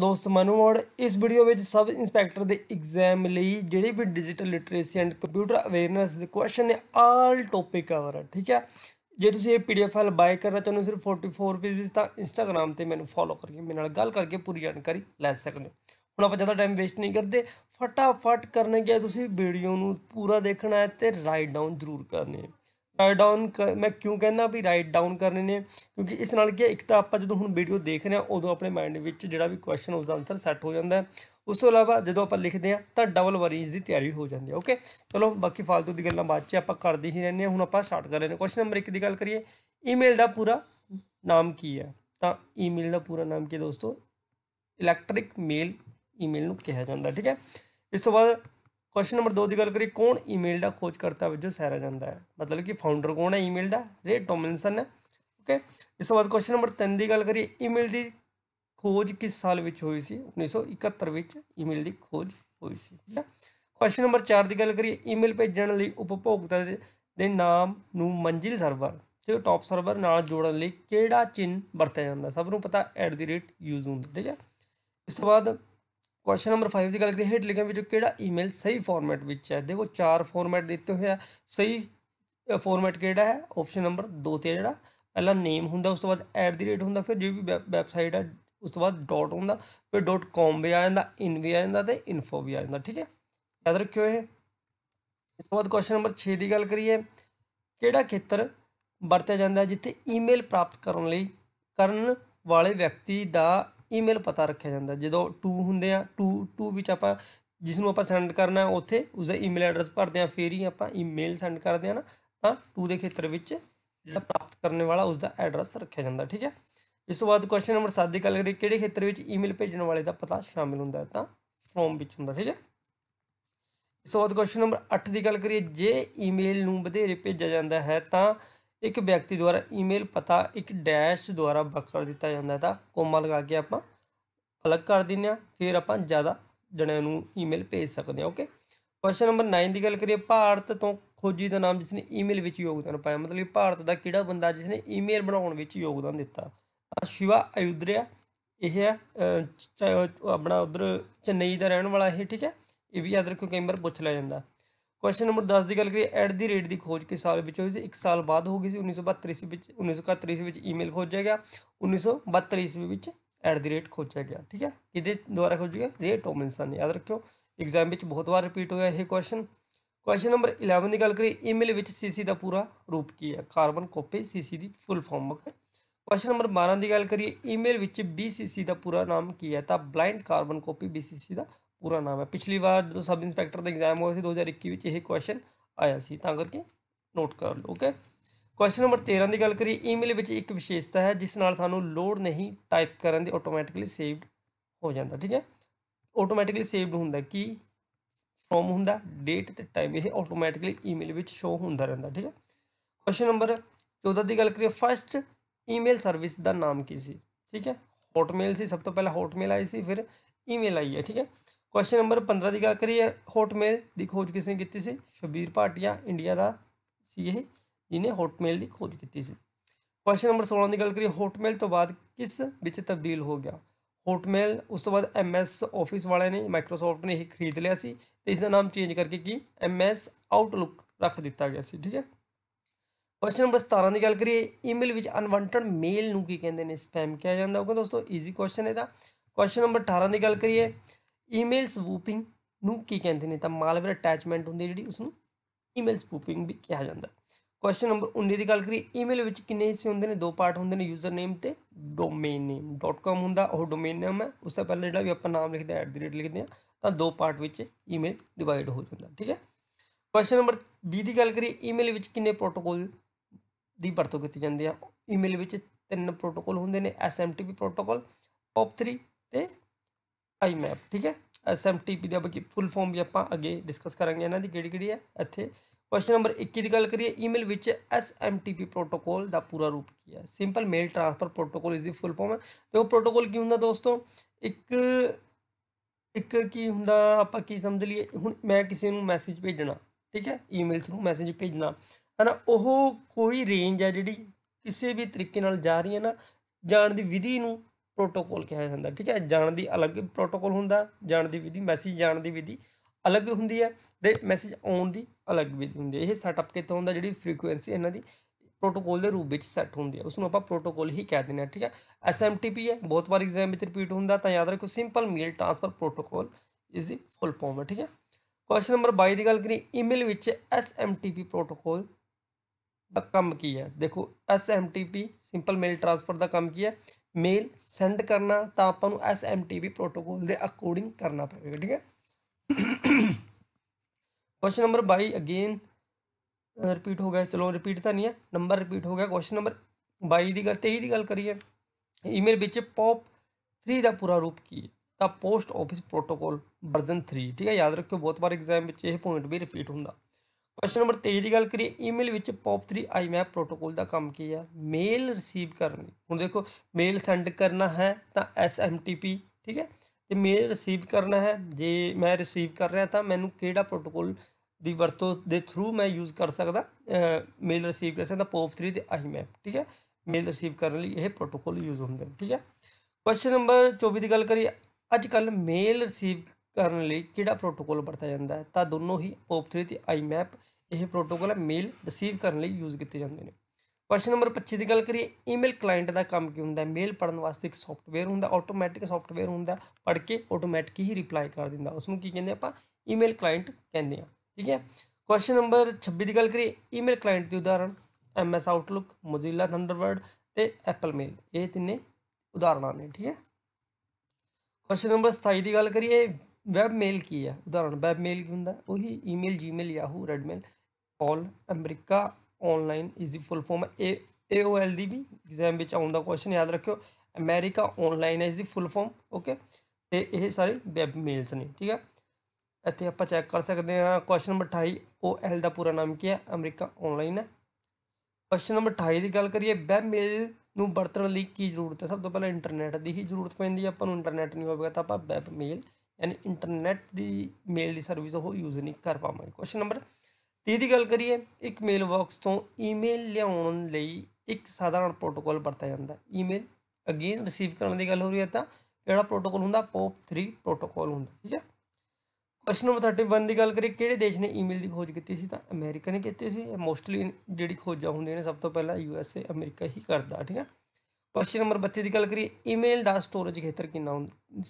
ਦੋਸਤ ਮਨੂ ਮੋੜ ਇਸ ਵੀਡੀਓ ਵਿੱਚ ਸਬ ਇੰਸਪੈਕਟਰ ਦੇ ਐਗਜ਼ਾਮ ਲਈ ਜਿਹੜੇ ਵੀ digital literacy and computer awareness ਦੇ ਕੁਐਸਚਨ ਨੇ ਆਲ ਟੌਪਿਕ ਕਵਰ ਹੈ ਠੀਕ ਹੈ ਜੇ ਤੁਸੀਂ ਇਹ ਪੀਡੀਐਫ ਫਾਈਲ ਬਾਈ ਕਰਨਾ ਚਾਹੁੰਦੇ ਹੋ ਸਿਰਫ 44 ਰੁਪਏ ਵਿੱਚ ਤਾਂ ਇੰਸਟਾਗ੍ਰam ਤੇ ਮੈਨੂੰ ਫੋਲੋ ਕਰਕੇ ਮੇਰੇ ਨਾਲ ਗੱਲ ਕਰਕੇ ਪੂਰੀ ਜਾਣਕਾਰੀ ਲੈ ਸਕਦੇ ਹੋ ਹੁਣ ਆਪਾਂ ਜ਼ਿਆਦਾ ਟਾਈਮ ਵੇਸਟ ਨਹੀਂ ਕਰਦੇ ਫਟਾਫਟ ਕਰਨੇ ਗਿਆ ਤੁਸੀਂ ਵੀਡੀਓ ਨੂੰ ਪੂਰਾ ਦੇਖਣਾ ਹੈ ਤੇ ਰਾਈਟ ਡਾਊਨ ਜ਼ਰੂਰ ਕਰਨੇ ਹੈ ਰਾਈਟ ਡਾਊਨ ਮੈਂ ਕਿਉਂ ਕਹਿੰਦਾ ਵੀ ਰਾਈਟ ਡਾਊਨ ਕਰਨੇ ਨੇ ਕਿਉਂਕਿ ਇਸ ਨਾਲ ਕੀ ਇੱਕ ਤਾਂ ਆਪਾਂ ਜਦੋਂ ਹੁਣ ਵੀਡੀਓ ਦੇਖ ਰਹੇ ਆ ਉਦੋਂ ਆਪਣੇ ਮਾਈਂਡ ਵਿੱਚ ਜਿਹੜਾ ਵੀ ਕੁਐਸਚਨ ਉਸ ਦਾ ਆਨਸਰ ਸੈੱਟ ਹੋ ਜਾਂਦਾ ਉਸ ਤੋਂ ਇਲਾਵਾ ਜਦੋਂ ਆਪਾਂ ਲਿਖਦੇ ਆ ਤਾਂ ਡਬਲ ਵਰੀਜ਼ ਦੀ ਤਿਆਰੀ ਹੋ ਜਾਂਦੀ ਹੈ ਓਕੇ ਚਲੋ ਬਾਕੀ ਫालतू ਦੀ ਗੱਲਾਂ ਬਾਅਦ 'ਚ ਆਪਾਂ ਕਰਦੇ ਹੀ ਰਹਿੰਦੇ ਆ ਹੁਣ ਆਪਾਂ ਸਟਾਰਟ ਕਰ ਰਹੇ ਨੇ ਕੁਐਸਚਨ ਨੰਬਰ 1 ਦੀ ਗੱਲ ਕਰੀਏ ਈਮੇਲ ਦਾ ਪੂਰਾ ਨਾਮ ਕੀ ਹੈ ਤਾਂ ਈਮੇਲ ਦਾ ਪੂਰਾ ਨਾਮ ਕੀ ਦੋਸਤੋ ਇਲੈਕਟ੍ਰਿਕ ਮੇਲ ਈਮੇਲ ਨੂੰ ਕਿਹਾ ਜਾਂਦਾ ਠੀਕ ਹੈ ਇਸ ਤੋਂ ਬਾਅਦ ਕੁਐਸਚਨ ਨੰਬਰ 2 ਦੀ ਗੱਲ ਕਰੀ ਕੌਣ ਈਮੇਲ ਦਾ ਖੋਜਕਰਤਾ ਵਜੋਂ ਸਹਿਰਾ ਜਾਂਦਾ ਹੈ ਮਤਲਬ ਕਿ ਫਾਊਂਡਰ ਕੌਣ ਹੈ ਈਮੇਲ ਦਾ ਰੇ ਟੋਮਿਨਸਨ ਹੈ ਓਕੇ ਇਸ ਤੋਂ ਬਾਅਦ ਕੁਐਸਚਨ ਨੰਬਰ 3 ਦੀ ਗੱਲ ਕਰੀ ਈਮੇਲ ਦੀ ਖੋਜ ਕਿਸ ਸਾਲ ਵਿੱਚ ਹੋਈ ਸੀ 1971 ਵਿੱਚ ਈਮੇਲ ਦੀ ਖੋਜ ਹੋਈ ਸੀ ਠੀਕ ਹੈ ਕੁਐਸਚਨ ਨੰਬਰ 4 ਦੀ ਗੱਲ ਕਰੀਏ ਈਮੇਲ ਭੇਜਣ ਲਈ ਉਪਭੋਗਤਾ ਦੇ ਨਾਮ ਨੂੰ ਮੰਜ਼ਿਲ ਸਰਵਰ ਤੇ ਟੌਪ ਸਰਵਰ ਨਾਲ ਜੋੜਨ ਲਈ ਕਿਹੜਾ ਚਿੰਨ ਵਰਤਿਆ ਜਾਂਦਾ ਸਭ ਨੂੰ ਪਤਾ ਯੂਜ਼ ਹੁੰਦਾ ਠੀਕ ਹੈ ਇਸ ਤੋਂ ਬਾਅਦ ਕੁਐਸਚਨ ਨੰਬਰ 5 ਦੀ ਗੱਲ ਕਰੀਏ ਹੇਠ ਲਿਖਿਆਂ ਵਿੱਚੋਂ ਕਿਹੜਾ ਈਮੇਲ ਸਹੀ ਫਾਰਮੈਟ ਵਿੱਚ ਹੈ ਦੇਖੋ ਚਾਰ ਫਾਰਮੈਟ ਦਿੱਤੇ ਹੋਏ ਆ ਸਹੀ ਫਾਰਮੈਟ ਕਿਹੜਾ ਹੈ ਆਪਸ਼ਨ ਨੰਬਰ 2 ਤੇ ਜਿਹੜਾ ਪਹਿਲਾ ਨੇਮ ਹੁੰਦਾ ਉਸ ਤੋਂ ਬਾਅਦ ਰੇਟ ਹੁੰਦਾ ਫਿਰ ਜਿਹੜੀ ਵੀ ਵੈਬਸਾਈਟ ਹੈ ਉਸ ਤੋਂ ਬਾਅਦ ਡਾਟ ਹੁੰਦਾ ਫਿਰ .com ਵੀ ਆ ਜਾਂਦਾ in ਵੀ ਆ ਜਾਂਦਾ ਤੇ info ਵੀ ਆ ਜਾਂਦਾ ਠੀਕ ਹੈ ਯਾਦ ਰੱਖਿਓ ਇਹ ਇਸ ਤੋਂ ਬਾਅਦ ਕੁਐਸਚਨ ਨੰਬਰ 6 ਦੀ ਗੱਲ ਕਰੀਏ ਕਿਹੜਾ ਖੇਤਰ ਵਰਤਿਆ ਜਾਂਦਾ ਜਿੱਥੇ ਈਮੇਲ ਪ੍ਰਾਪਤ ਕਰਨ ਲਈ ਕਰਨ ਵਾਲੇ ਵਿਅਕਤੀ ਦਾ ਈਮੇਲ ਪਤਾ ਰੱਖਿਆ ਜਾਂਦਾ ਜਦੋਂ ਟੂ ਹੁੰਦੇ ਆ ਟੂ ਟੂ ਵਿੱਚ ਆਪਾਂ ਜਿਸ ਨੂੰ ਆਪਾਂ ਸੈਂਡ ਕਰਨਾ ਉੱਥੇ ਉਸ ਦਾ ਈਮੇਲ ਐਡਰੈਸ ਭਰਦੇ ਆ ਫੇਰ ਹੀ ਆਪਾਂ ਈਮੇਲ ਸੈਂਡ ਕਰਦੇ ਆ ਨਾ ਤਾਂ ਟੂ ਦੇ ਖੇਤਰ ਵਿੱਚ ਜਿਹੜਾ ਪ੍ਰਾਪਤ ਕਰਨ ਵਾਲਾ ਉਸ ਦਾ ਐਡਰੈਸ ਰੱਖਿਆ ਜਾਂਦਾ ਠੀਕ ਹੈ ਇਸ ਤੋਂ ਬਾਅਦ ਕੁਐਸਚਨ ਨੰਬਰ 7 ਦੀ ਗੱਲ ਕਰੀਏ ਕਿਹੜੇ ਖੇਤਰ ਵਿੱਚ ਈਮੇਲ ਭੇਜਣ ਵਾਲੇ ਦਾ ਪਤਾ ਸ਼ਾਮਿਲ ਹੁੰਦਾ ਹੈ ਤਾਂ ਫਰੋਮ ਵਿੱਚ ਹੁੰਦਾ ਠੀਕ ਹੈ ਇਸ ਤੋਂ ਬਾਅਦ ਕੁਐਸਚਨ ਨੰਬਰ 8 ਦੀ ਗੱਲ ਕਰੀਏ ਜੇ ਈਮੇਲ ਨੂੰ ਵਧੇਰੇ ਭੇਜਿਆ ਜਾਂਦਾ ਹੈ ਤਾਂ ਇੱਕ ਵਿਅਕਤੀ ਦੁਆਰਾ ਈਮੇਲ ਪਤਾ ਇੱਕ ਡੈਸ਼ ਦੁਆਰਾ ਬਕਰ ਦਿੱਤਾ ਜਾਂਦਾ ਹੈ ਤਾਂ ਕੋਮਾ ਲਗਾ ਕੇ ਆਪਾਂ ਅਲੱਗ ਕਰ ਦਿੰਨੇ ਆ ਫਿਰ ਆਪਾਂ ਜ਼ਿਆਦਾ ਜਣਿਆਂ ਨੂੰ ਈਮੇਲ ਭੇਜ ਸਕਦੇ ਆ ਓਕੇ ਕੁਐਸਚਨ ਨੰਬਰ 9 ਦੀ ਗੱਲ ਕਰੀਏ ਭਾਰਤ ਤੋਂ ਖੋਜੀ ਦਾ ਨਾਮ ਜਿਸ ਨੇ ਈਮੇਲ ਵਿੱਚ ਯੋਗਦਾਨ ਪਾਇਆ ਮਤਲਬ ਭਾਰਤ ਦਾ ਕਿਹੜਾ ਬੰਦਾ ਜਿਸ ਨੇ ਈਮੇਲ ਬਣਾਉਣ ਵਿੱਚ ਯੋਗਦਾਨ ਦਿੱਤਾ ਸ਼ਿਵਾ ਅਯੁਧਰਿਆ ਇਹ ਹੈ ਆਪਣਾ ਉਧਰ ਚੇਨਈ ਦਾ ਰਹਿਣ ਵਾਲਾ ਹੈ ਠੀਕ ਹੈ ਇਹ ਵੀ ਯਾਦ ਰੱਖਿਓ ਕਈ ਵਾਰ ਪੁੱਛ ਲਿਆ ਜਾਂਦਾ ਕੁਐਸਚਨ ਨੰਬਰ 10 ਦੀ ਗੱਲ ਕਰੀਏ ਐਟ ਦੀ ਰੇਟ ਦੀ ਖੋਜ ਕਿਸ ਸਾਲ ਵਿੱਚ ਹੋਈ ਸੀ 1 ਸਾਲ ਬਾਅਦ ਹੋ ਗਈ ਸੀ 1972 ਵਿੱਚ 1971 ਵਿੱਚ ਈਮੇਲ ਖੋਜਿਆ ਗਿਆ 1972 ਵਿੱਚ ਐਟ ਦੀ ਰੇਟ ਖੋਜਿਆ ਗਿਆ ਠੀਕ ਹੈ ਕਿਹਦੇ ਦੁਆਰਾ ਖੋਜਿਆ ਰੇ ਟੋਮਿਨਸਨ ਯਾਦ ਰੱਖਿਓ ਐਗਜ਼ਾਮ ਵਿੱਚ ਬਹੁਤ ਵਾਰ ਰਿਪੀਟ ਹੋਇਆ ਇਹ ਕੁਐਸਚਨ ਕੁਐਸਚਨ ਨੰਬਰ 11 ਦੀ ਗੱਲ ਕਰੀਏ ਈਮੇਲ ਵਿੱਚ ਸੀਸੀ ਦਾ ਪੂਰਾ ਰੂਪ ਕੀ ਹੈ ਕਾਰਬਨ ਕਾਪੀ ਸੀਸੀ ਦੀ ਫੁੱਲ ਫਾਰਮ ਹੈ ਕੁਐਸਚਨ ਨੰਬਰ 12 ਦੀ ਗੱਲ ਕਰੀਏ ਈਮੇਲ ਵਿੱਚ ਬੀਸੀਸੀ ਦਾ ਪੂਰਾ ਨਾਮ ਕੀ ਹੈ ਤਾਂ ਬਲਾਈਂਡ ਕਾਰਬਨ ਕਾਪੀ ਬੀਸੀਸੀ ਦਾ ਪੂਰਾ ਨਾਮ ਹੈ ਪਿਛਲੀ ਵਾਰ ਜਦੋਂ ਸਬ ਇੰਸਪੈਕਟਰ ਦਾ ਐਗਜ਼ਾਮ ਹੋਇਆ ਸੀ 2021 ਵਿੱਚ ਇਹ ਕੁਐਸਚਨ ਆਇਆ ਸੀ ਤਾਂ ਕਰਕੇ ਨੋਟ ਕਰ ਲਓ ਓਕੇ ਕੁਐਸਚਨ ਨੰਬਰ 13 ਦੀ ਗੱਲ ਕਰੀਏ ਈਮੇਲ ਵਿੱਚ ਇੱਕ ਵਿਸ਼ੇਸ਼ਤਾ ਹੈ ਜਿਸ ਨਾਲ ਸਾਨੂੰ ਲੋਡ ਨਹੀਂ ਟਾਈਪ ਕਰਨ ਦੀ ਆਟੋਮੈਟਿਕਲੀ ਸੇਵਡ ਹੋ ਜਾਂਦਾ ਠੀਕ ਹੈ ਆਟੋਮੈਟਿਕਲੀ ਸੇਵਡ ਹੁੰਦਾ ਕੀ ਫਰਮ ਹੁੰਦਾ ਡੇਟ ਤੇ ਟਾਈਮ ਇਹ ਆਟੋਮੈਟਿਕਲੀ ਈਮੇਲ ਵਿੱਚ ਸ਼ੋ ਹੁੰਦਾ ਰਹਿੰਦਾ ਠੀਕ ਹੈ ਕੁਐਸਚਨ ਨੰਬਰ 14 ਦੀ ਗੱਲ ਕਰੀਏ ਫਰਸਟ ਈਮੇਲ ਸਰਵਿਸ ਦਾ ਨਾਮ ਕੀ ਸੀ ਠੀਕ ਹੈ ਹੌਟਮੇਲ ਸੀ ਸਭ ਤੋਂ ਪਹਿਲਾਂ ਹੌਟਮੇਲ ਆਈ ਸੀ ਫਿਰ ਈਮੇਲ ਆਈ ਹੈ ਠੀਕ ਹੈ ਕੁਐਸਚਨ ਨੰਬਰ 15 ਦੀ ਗੱਲ ਕਰੀਏ ਹੌਟਮੇਲ ਦੀ ਖੋਜ ਕਿਸ ਨੇ ਕੀਤੀ ਸੀ ਸ਼ਬੀਰ ਪਾਟਿਆ ਇੰਡੀਆ ਦਾ ਸੀ ਇਹ ਜਿਹਨੇ ਹੌਟਮੇਲ ਦੀ ਖੋਜ ਕੀਤੀ ਸੀ ਕੁਐਸਚਨ ਨੰਬਰ 16 ਦੀ ਗੱਲ ਕਰੀਏ ਹੌਟਮੇਲ ਤੋਂ ਬਾਅਦ ਕਿਸ ਵਿੱਚ ਤਬਦੀਲ ਹੋ ਗਿਆ ਹੌਟਮੇਲ ਉਸ ਤੋਂ ਬਾਅਦ ਐਮਐਸ ਆਫਿਸ ਵਾਲਿਆਂ ਨੇ ਮਾਈਕਰੋਸਾਫਟ ਨੇ ਇਹ ਖਰੀਦ ਲਿਆ ਸੀ ਤੇ ਇਸ ਦਾ ਨਾਮ ਚੇਂਜ ਕਰਕੇ ਕੀ ਐਮਐਸ ਆਊਟਲੁੱਕ ਰੱਖ ਦਿੱਤਾ ਗਿਆ ਸੀ ਠੀਕ ਹੈ ਕੁਐਸਚਨ ਨੰਬਰ 17 ਦੀ ਗੱਲ ਕਰੀਏ ਈਮੇਲ ਵਿੱਚ ਅਨਵਾਂਟਡ ਮੇਲ ਨੂੰ ਕੀ ਕਹਿੰਦੇ ਨੇ ਸਪੈਮ ਕਿਹਾ ਜਾਂਦਾ ਹੋਗਾ ਦੋਸਤੋ ਈਜ਼ੀ ਕੁਐਸਚਨ ਇਹਦਾ ਕੁਐਸਚਨ ਨੰਬਰ 18 ਦੀ ਗੱਲ ਕਰੀਏ ਈਮੇਲ ਸਵੂਪਿੰਗ ਨੂੰ ਕੀ ਕਹਿੰਦੇ ਨੇ ਤਾਂ ਮਾਲਵੇਅਰ ਅਟੈਚਮੈਂਟ ਹੁੰਦੀ ਜਿਹੜੀ ਉਸ ਨੂੰ ਈਮੇਲ ਸਪੂਪਿੰਗ ਵੀ ਕਿਹਾ ਜਾਂਦਾ ਕੁਐਸਚਨ ਨੰਬਰ 19 ਦੀ ਗੱਲ ਕਰੀ ਈਮੇਲ ਵਿੱਚ ਕਿੰਨੇ ਹਿੱਸੇ ਹੁੰਦੇ ਨੇ ਦੋ ਪਾਰਟ ਹੁੰਦੇ ਨੇ ਯੂਜ਼ਰ ਨੇਮ ਤੇ ਡੋਮੇਨ ਨੇਮ .com ਹੁੰਦਾ ਉਹ ਡੋਮੇਨ ਨੇਮ ਹੈ ਉਸ ਤੋਂ ਪਹਿਲਾਂ ਜਿਹੜਾ ਵੀ ਆਪਾਂ ਨਾਮ ਲਿਖਦੇ ਦੀ ਰੇਟ ਲਿਖਦੇ ਆ ਤਾਂ ਦੋ ਪਾਰਟ ਵਿੱਚ ਈਮੇਲ ਡਿਵਾਈਡ ਹੋ ਜਾਂਦਾ ਠੀਕ ਹੈ ਕੁਐਸਚਨ ਨੰਬਰ 20 ਦੀ ਗੱਲ ਕਰੀ ਈਮੇਲ ਵਿੱਚ ਕਿੰਨੇ ਪ੍ਰੋਟੋਕੋਲ ਦੀ ਵਰਤੋਂ ਕੀਤੀ ਜਾਂਦੀ ਆ ਈਮੇਲ ਵਿੱਚ ਤਿੰਨ ਪ੍ਰੋਟੋਕੋਲ ਹੁੰਦੇ ਨੇ ਐਸਐਮਟੀਪੀ ਪ੍ਰੋਟੋਕੋਲ 3 ਤੇ IMAP ਠੀਕ ਹੈ ਐਸਐਮਟੀਪੀ ਦਾ ਬਾਕੀ ਫੁੱਲ ਫਾਰਮ ਵੀ ਆਪਾਂ ਅੱਗੇ ਡਿਸਕਸ ਕਰਾਂਗੇ ਇਹਨਾਂ ਦੀ ਕਿਹੜੀ ਕਿਹੜੀ ਹੈ ਇੱਥੇ ਕੁਐਸਚਨ ਨੰਬਰ 21 ਦੀ ਗੱਲ ਕਰੀਏ ਈਮੇਲ ਵਿੱਚ ਐਸਐਮਟੀਪੀ ਪ੍ਰੋਟੋਕੋਲ ਦਾ ਪੂਰਾ ਰੂਪ ਕੀ ਹੈ ਸਿੰਪਲ ਮੇਲ ਟ੍ਰਾਂਸਫਰ ਪ੍ਰੋਟੋਕੋਲ ਇਸ ਦੀ ਫੁੱਲ ਫਾਰਮ ਹੈ ਤੇ ਉਹ ਪ੍ਰੋਟੋਕੋਲ ਕੀ ਹੁੰਦਾ ਦੋਸਤੋ ਇੱਕ ਇੱਕ ਕੀ ਹੁੰਦਾ ਆਪਾਂ ਕੀ ਸਮਝ ਲਈਏ ਹੁਣ ਮੈਂ ਕਿਸੇ ਨੂੰ ਮੈਸੇਜ ਭੇਜਣਾ ਠੀਕ ਹੈ ਈਮੇਲ ਥਰੂ ਮੈਸੇਜ ਭੇਜਣਾ ਹਨਾ ਉਹ ਕੋਈ ਰੇਂਜ ਹੈ ਜਿਹੜੀ ਕਿਸੇ ਵੀ ਤਰੀਕੇ ਨਾਲ ਜਾ ਰਹੀ ਹੈ ਨਾ ਜਾਣ ਦੀ ਵਿਧੀ ਨੂੰ ਪ੍ਰੋਟੋਕੋਲ ਕਿਹਾ ਜਾਂਦਾ ਠੀਕ ਹੈ ਜਾਣ ਦੀ ਅਲੱਗ ਪ੍ਰੋਟੋਕੋਲ ਹੁੰਦਾ ਜਾਣ ਦੀ ਵਿਧੀ ਮੈਸੇਜ ਜਾਣ ਦੀ ਵਿਧੀ ਅਲੱਗ ਹੁੰਦੀ ਹੈ ਤੇ ਮੈਸੇਜ ਆਉਣ ਦੀ ਅਲੱਗ ਵਿਧੀ ਹੁੰਦੀ ਹੈ ਇਹ ਸੈਟਅਪ ਕਿੱਥੋਂ ਹੁੰਦਾ ਜਿਹੜੀ ਫ੍ਰੀਕੁਐਂਸੀ ਇਹਨਾਂ ਦੀ ਪ੍ਰੋਟੋਕੋਲ ਦੇ ਰੂਪ ਵਿੱਚ ਸੈੱਟ ਹੁੰਦੀ ਹੈ ਉਸ ਨੂੰ ਆਪਾਂ ਪ੍ਰੋਟੋਕੋਲ ਹੀ ਕਹਿ ਦਿੰਦੇ ਹਾਂ ਠੀਕ ਹੈ ਐਸਐਮਟੀਪੀ ਹੈ ਬਹੁਤ ਵਾਰ ਐਗਜ਼ਾਮ ਵਿੱਚ ਰਿਪੀਟ ਹੁੰਦਾ ਤਾਂ ਯਾਦ ਰੱਖੋ simple mail transfer protocol is the full form ਹੈ ਠੀਕ ਹੈ ਕੁਐਸਚਨ ਨੰਬਰ 22 ਦੀ ਗੱਲ ਕਰੀ ਈਮੇਲ ਵਿੱਚ ਐਸਐਮਟੀਪੀ ਪ੍ਰੋਟੋਕੋਲ ਦਾ ਕੰਮ ਕੀ ਹੈ ਦੇਖੋ SMTP ਸਿੰਪਲ ਮੇਲ ਟ੍ਰਾਂਸਫਰ ਦਾ ਕੰਮ ਕੀ ਹੈ ਮੇਲ ਸੈਂਡ ਕਰਨਾ ਤਾਂ ਆਪਾਂ ਨੂੰ SMTP ਪ੍ਰੋਟੋਕੋਲ ਦੇ ਅਕੋਰਡਿੰਗ ਕਰਨਾ ਪਵੇਗਾ ਠੀਕ ਹੈ ਕੁਐਸਚਨ ਨੰਬਰ 22 ਅਗੇਨ ਰਿਪੀਟ ਹੋ ਗਿਆ ਚਲੋ ਰਿਪੀਟ ਤਾਂ ਨਹੀਂ ਹੈ ਨੰਬਰ ਰਿਪੀਟ ਹੋ ਗਿਆ ਕੁਐਸਚਨ ਨੰਬਰ 22 ਦੀ ਗੱਲ 23 ਦੀ ਗੱਲ ਕਰੀਏ ਈਮੇਲ ਵਿੱਚ ਪੌਪ 3 ਦਾ ਪੂਰਾ ਰੂਪ ਕੀ ਹੈ ਤਾਂ ਪੋਸਟ ਆਫਿਸ ਪ੍ਰੋਟੋਕੋਲ ਵਰਜ਼ਨ 3 ਠੀਕ ਹੈ ਯਾਦ ਰੱਖਿਓ ਬਹੁਤ ਵਾਰ ਐਗਜ਼ਾਮ ਵਿੱਚ ਇਹ ਪੁਆਇੰਟ ਵੀ ਰਿਪੀਟ ਹੁੰਦਾ ਕੁਐਸਚਨ ਨੰਬਰ 23 ਦੀ ਗੱਲ ਕਰੀਏ ਈਮੇਲ ਵਿੱਚ 3 ਆਈਮੈਪ ਪ੍ਰੋਟੋਕੋਲ ਦਾ ਕੰਮ ਕੀ ਹੈ ਮੇਲ ਰਿਸੀਵ ਕਰਨ ਹੁਣ ਦੇਖੋ ਮੇਲ ਸੈਂਡ ਕਰਨਾ ਹੈ ਤਾਂ ਐਸ ਐਮ ਟੀ ਪੀ ਠੀਕ ਹੈ ਤੇ ਮੇਲ ਰਿਸੀਵ ਕਰਨਾ ਹੈ ਜੇ ਮੈਂ ਰਿਸੀਵ ਕਰ ਰਿਹਾ ਤਾਂ ਮੈਨੂੰ ਕਿਹੜਾ ਪ੍ਰੋਟੋਕੋਲ ਦੀ ਵਰਤੋਂ ਦੇ ਥਰੂ ਮੈਂ ਯੂਜ਼ ਕਰ ਸਕਦਾ ਮੇਲ ਰਿਸੀਵ ਕਰ ਸਕਦਾ 3 ਤੇ ਆਈਮੈਪ ਠੀਕ ਹੈ ਮੇਲ ਰਿਸੀਵ ਕਰਨ ਲਈ ਇਹ ਪ੍ਰੋਟੋਕੋਲ ਯੂਜ਼ ਹੁੰਦੇ ਠੀਕ ਹੈ ਕੁਐਸਚਨ ਨੰਬਰ 24 ਦੀ ਗੱਲ ਕਰੀਏ ਅੱਜ ਕੱਲ ਮੇਲ ਰਿਸੀਵ ਕਰਨ ਲਈ ਕਿਹੜਾ ਪ੍ਰੋਟੋਕੋਲ ਵਰਤਿਆ ਜਾਂਦਾ ਹੈ ਤਾਂ ਦੋਨੋਂ ਹੀ POP3 ਤੇ IMAP ਇਹ ਪ੍ਰੋਟੋਕੋਲ ਮੇਲ ਰਿਸੀਵ ਕਰਨ ਲਈ ਯੂਜ਼ ਕੀਤੇ ਜਾਂਦੇ ਨੇ ਕੁਐਸਚਨ ਨੰਬਰ 25 ਦੀ ਗੱਲ ਕਰੀਏ ਈਮੇਲ ਕਲਾਇੰਟ ਦਾ ਕੰਮ ਕੀ ਹੁੰਦਾ ਹੈ ਮੇਲ ਪੜਨ ਵਾਸਤੇ ਇੱਕ ਸੌਫਟਵੇਅਰ ਹੁੰਦਾ ਆਟੋਮੈਟਿਕ ਸੌਫਟਵੇਅਰ ਹੁੰਦਾ ਪੜ ਕੇ ਆਟੋਮੈਟਿਕ ਹੀ ਰਿਪਲਾਈ ਕਰ ਦਿੰਦਾ ਉਸ ਨੂੰ ਕੀ ਕਹਿੰਦੇ ਆਪਾਂ ਈਮੇਲ ਕਲਾਇੰਟ ਕਹਿੰਦੇ ਆ ਠੀਕ ਹੈ ਕੁਐਸਚਨ ਨੰਬਰ 26 ਦੀ ਗੱਲ ਕਰੀਏ ਈਮੇਲ ਕਲਾਇੰਟ ਦੇ ਉਦਾਹਰਣ MS Outlook Mozilla Thunderbird ਤੇ Apple Mail ਇਹ ਤਿੰਨੇ ਉਦਾਹਰਣਾਂ ਨੇ ਠੀਕ ਹੈ ਕੁਐਸਚਨ ਨੰਬਰ 27 ਦੀ ਗੱਲ ਕਰੀਏ ਵੈਬ ਮੇਲ ਕੀ ਹੈ ਉਦਾਹਰਨ ਵੈਬ ਮੇਲ ਕੀ ਹੁੰਦਾ ਉਹੀ email Gmail Yahoo Rediffmail all America online ਇਸ ਦੀ ਫੁੱਲ ਫਾਰਮ ਹੈ AOL ਦੀ ਵੀ ਐਗਜ਼ਾਮ ਵਿੱਚ ਆਉਂਦਾ ਕੁਐਸਚਨ ਯਾਦ ਰੱਖਿਓ ਅਮਰੀਕਾ ਆਨਲਾਈਨ ਇਸ ਦੀ ਫੁੱਲ ਫਾਰਮ ਓਕੇ ਤੇ ਇਹ ਸਾਰੇ ਵੈਬ ਮੇਲਸ ਨੇ ਠੀਕ ਹੈ ਇੱਥੇ ਆਪਾਂ ਚੈੱਕ ਕਰ ਸਕਦੇ ਹਾਂ ਕੁਐਸਚਨ ਨੰਬਰ 28 OL ਦਾ ਪੂਰਾ ਨਾਮ ਕੀ ਹੈ ਅਮਰੀਕਾ ਆਨਲਾਈਨ ਹੈ ਕੁਐਸਚਨ ਨੰਬਰ 28 ਦੀ ਗੱਲ ਕਰੀਏ ਵੈਬ ਮੇਲ ਨੂੰ ਵਰਤਣ ਲਈ ਕੀ ਜ਼ਰੂਰਤ ਹੈ ਸਭ ਤੋਂ ਪਹਿਲਾਂ ਇੰਟਰਨੈਟ ਦੀ ਹੀ ਜ਼ਰੂਰਤ ਪੈਂਦੀ ਹੈ ਆਪਾਂ ਨੂੰ ਇੰਟਰਨੈਟ ਨਹੀਂ ਹੋਵੇਗਾ ਤਾਂ ਆਪਾਂ ਵੈਬ ਮੇਲ ਯਾਨੀ ਇੰਟਰਨੈਟ ਦੀ ਮੇਲ ਦੀ ਸਰਵਿਸ ਉਹ ਯੂਜ਼ ਨਹੀਂ ਕਰ ਪਾਵਾਂਗੇ ਕੁਐਸਚਨ ਨੰਬਰ 30 ਦੀ ਗੱਲ ਕਰੀਏ ਇੱਕ ਮੇਲ ਬਾਕਸ ਤੋਂ ਈਮੇਲ ਲਿਆਉਣ ਲਈ ਇੱਕ ਸਾਧਾਰਨ ਪ੍ਰੋਟੋਕੋਲ ਵਰਤਿਆ ਜਾਂਦਾ ਹੈ ਈਮੇਲ ਅਗੇਨ ਰਿਸੀਵ ਕਰਨ ਦੀ ਗੱਲ ਹੋ ਰਹੀ ਹੈ ਤਾਂ ਕਿਹੜਾ ਪ੍ਰੋਟੋਕੋਲ ਹੁੰਦਾ ਪੋਪ 3 ਪ੍ਰੋਟੋਕੋਲ ਹੁੰਦਾ ਠੀਕ ਹੈ ਕੁਐਸਚਨ ਨੰਬਰ 31 ਦੀ ਗੱਲ ਕਰੀਏ ਕਿਹੜੇ ਦੇਸ਼ ਨੇ ਈਮੇਲ ਦੀ ਖੋਜ ਕੀਤੀ ਸੀ ਤਾਂ ਅਮਰੀਕਾ ਨੇ ਕੀਤੀ ਸੀ ਮੋਸਟਲੀ ਜਿਹੜੀ ਖੋਜਾਂ ਹੁੰਦੀਆਂ ਨੇ ਸਭ ਤੋਂ ਪਹਿਲਾਂ ਯੂ ਐਸ ਏ ਅਮਰੀਕਾ ਹੀ ਕਰਦਾ ਠੀਕ ਹੈ ਕੁਐਸਚਨ ਨੰਬਰ 32 ਦੀ ਗੱਲ ਕਰੀਏ ਈਮੇਲ ਦਾ ਸਟੋਰੇਜ ਖੇਤਰ ਕਿੰਨਾ ਹੁੰਦਾ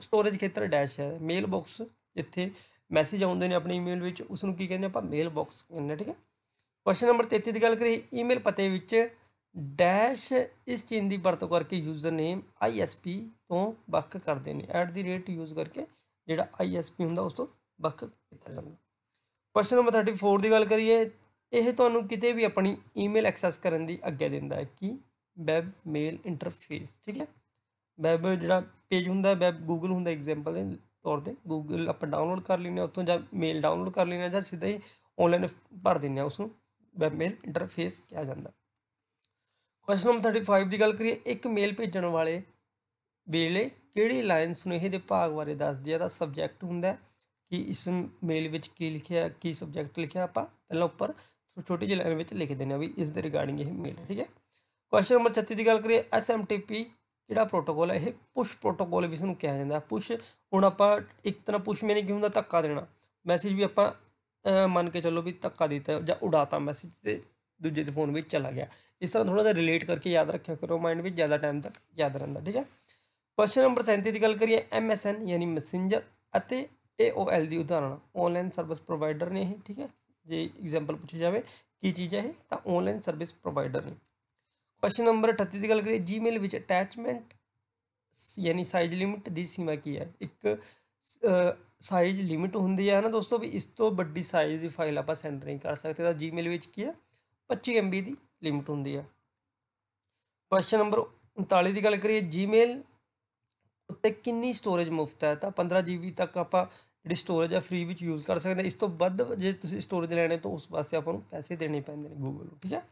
ਸਟੋਰੇਜ ਖੇਤਰ ਡੈਸ਼ ਹੈ ਮੇਲ ਬਾਕਸ ਜਿੱਥੇ ਮੈਸੇਜ ਆਉਂਦੇ ਨੇ ਆਪਣੀ ਈਮੇਲ ਵਿੱਚ ਉਸ ਨੂੰ ਕੀ ਕਹਿੰਦੇ ਆਪਾਂ ਮੇਲ ਬਾਕਸ ਕਹਿੰਦੇ ਠੀਕ ਹੈ ਕੁਐਸਚਨ ਨੰਬਰ 33 ਦੀ ਗੱਲ ਕਰੀਏ ਈਮੇਲ ਪਤੇ ਵਿੱਚ ਡੈਸ਼ ਇਸ ਚਿੰਨ੍ਹ ਦੀ ਵਰਤੋਂ ਕਰਕੇ ਯੂਜ਼ਰ ਨੇਮ ISP ਤੋਂ ਵੱਖ ਕਰਦੇ ਨੇ ਐਟ ਦੀ ਰੇਟ ਯੂਜ਼ ਕਰਕੇ ਜਿਹੜਾ ISP ਹੁੰਦਾ ਉਸ ਤੋਂ ਵੱਖ ਕੀਤਾ ਜਾਂਦਾ ਕੁਐਸਚਨ ਨੰਬਰ 34 ਦੀ ਗੱਲ ਕਰੀਏ ਇਹ ਤੁਹਾਨੂੰ ਕਿਤੇ ਵੀ ਆਪਣੀ ਈਮੇਲ ਐਕਸੈਸ ਕਰਨ ਦੀ ਅੱਗੇ ਦਿੰਦਾ ਹੈ ਕਿ ਵੈਬ ਮੇਲ ਇੰਟਰਫੇਸ ਠੀਕ ਹੈ ਵੈਬ ਜਿਹੜਾ ਪੇਜ ਹੁੰਦਾ ਵੈਬ ਗੂਗਲ ਹੁੰਦਾ ਐਗਜ਼ਾਮਪਲ ਦੇ ਤੌਰ ਤੇ ਗੂਗਲ ਆਪਾਂ ਡਾਊਨਲੋਡ ਕਰ ਲੈਨੇ ਉੱਥੋਂ ਜਾਂ ਮੇਲ ਡਾਊਨਲੋਡ ਕਰ ਲੈਨੇ ਜਾਂ ਸਿੱਧਾ ਹੀ ਆਨਲਾਈਨ ਭਰ ਦਿੰਨੇ ਆ ਉਸ ਨੂੰ ਵੈਬ ਮੇਲ ਇੰਟਰਫੇਸ ਕਿਹਾ ਜਾਂਦਾ ਕੁਐਸਚਨ ਨੰਬਰ 35 ਦੀ ਗੱਲ ਕਰੀਏ ਇੱਕ ਮੇਲ ਭੇਜਣ ਵਾਲੇ ਵੇਲੇ ਕਿਹੜੀ ਲਾਈਨ ਨੂੰ ਇਹਦੇ ਭਾਗ ਬਾਰੇ ਦੱਸਦੀ ਹੈ ਤਾਂ ਸਬਜੈਕਟ ਹੁੰਦਾ ਕਿ ਇਸ ਮੇਲ ਵਿੱਚ ਕੀ ਲਿਖਿਆ ਕੀ ਸਬਜੈਕਟ ਲਿਖਿਆ ਆਪਾਂ ਪਹਿਲਾਂ ਉੱਪਰ ਛੋਟੀ ਜਿਹੀ ਲਾਈਨ ਵਿੱਚ ਲਿਖ ਦਿੰਨੇ ਆ ਵੀ ਇਸ ਦੇ ਰਿਗਾਰਡਿੰਗ ਇਹ ਮੇਲ ਠੀਕ ਹੈ ਕੁਐਸਚਨ ਨੰਬਰ 36 ਦੀ ਗੱਲ ਕਰੀਏ ਪੀ ਜਿਹੜਾ ਪ੍ਰੋਟੋਕੋਲ ਹੈ ਇਹ ਪੁਸ਼ ਪ੍ਰੋਟੋਕੋਲ ਵੀ ਇਸ ਨੂੰ ਕਿਹਾ ਜਾਂਦਾ ਪੁਸ਼ ਹੁਣ ਆਪਾਂ ਇੱਕ ਤਰ੍ਹਾਂ ਪੁਸ਼ ਮੈਨੇ ਕੀ ਹੁੰਦਾ ਧੱਕਾ ਦੇਣਾ ਮੈਸੇਜ ਵੀ ਆਪਾਂ ਮੰਨ ਕੇ ਚੱਲੋ ਵੀ ਧੱਕਾ ਦਿੱਤਾ ਜਾਂ ਉਡਾਤਾ ਮੈਸੇਜ ਤੇ ਦੂਜੇ ਦੇ ਫੋਨ ਵਿੱਚ ਚਲਾ ਗਿਆ ਇਸ ਤਰ੍ਹਾਂ ਥੋੜਾ ਜਿਹਾ ਰਿਲੇਟ ਕਰਕੇ ਯਾਦ ਰੱਖਿਆ ਕਰੋ ਮਾਈਂਡ ਵਿੱਚ ਜ਼ਿਆਦਾ ਟਾਈਮ ਤੱਕ ਯਾਦ ਰਹਿੰਦਾ ਠੀਕ ਹੈ ਕੁਐਸਚਨ ਨੰਬਰ 37 ਦੀ ਗੱਲ ਕਰੀਏ ਐਨ ਯਾਨੀ ਮੈਸੇਂਜਰ ਅਤੇ AOL ਦੀ ਉਦਾਹਰਣ ਆਨਲਾਈਨ ਸਰਵਿਸ ਪ੍ਰੋਵਾਈਡਰ ਨੇ ਇਹ ਠੀਕ ਹੈ ਜੇ ਐਗਜ਼ਾਮਪਲ ਪੁੱਛੀ ਜਾਵੇ ਕੀ ਚੀਜ਼ ਹੈ ਇਹ ਤਾਂ ਆਨਲਾਈਨ ਸਰਵਿਸ ਪ੍ਰੋਵਾਈਡਰ ਨੇ ਪ੍ਰਸ਼ਨ ਨੰਬਰ 38 ਦੀ ਗੱਲ ਕਰੀਏ ਜੀਮੇਲ ਵਿੱਚ ਅਟੈਚਮੈਂਟ ਯਾਨੀ ਸਾਈਜ਼ ਲਿਮਿਟ ਦੀ ਸੀਮਾ ਕੀ ਹੈ ਇੱਕ ਸਾਈਜ਼ ਲਿਮਿਟ ਹੁੰਦੀ ਹੈ ਨਾ ਦੋਸਤੋ ਵੀ ਇਸ ਤੋਂ ਵੱਡੀ ਸਾਈਜ਼ ਦੀ ਫਾਈਲ ਆਪਾਂ ਸੈਂਡ ਨਹੀਂ ਕਰ ਸਕਦੇ ਤਾਂ ਜੀਮੇਲ ਵਿੱਚ ਕੀ ਹੈ 25 MB ਦੀ ਲਿਮਿਟ ਹੁੰਦੀ ਹੈ ਪ੍ਰਸ਼ਨ ਨੰਬਰ 39 ਦੀ ਗੱਲ ਕਰੀਏ ਜੀਮੇਲ ਉੱਤੇ ਕਿੰਨੀ ਸਟੋਰੇਜ ਮੁਫਤ ਹੈ ਤਾਂ 15 GB ਤੱਕ ਆਪਾਂ ਜਿਹੜੀ ਸਟੋਰੇਜ ਹੈ ਫ੍ਰੀ ਵਿੱਚ ਯੂਜ਼ ਕਰ ਸਕਦੇ ਇਸ ਤੋਂ ਵੱਧ ਜੇ ਤੁਸੀਂ ਸਟੋਰੇਜ ਲੈਣੇ ਤਾਂ ਉਸ ਪਾਸੇ ਆਪਾਂ ਨੂੰ ਪੈਸੇ ਦੇਣੇ ਪੈਂਦੇ ਨੇ Google ਨੂੰ ਠੀਕ ਹੈ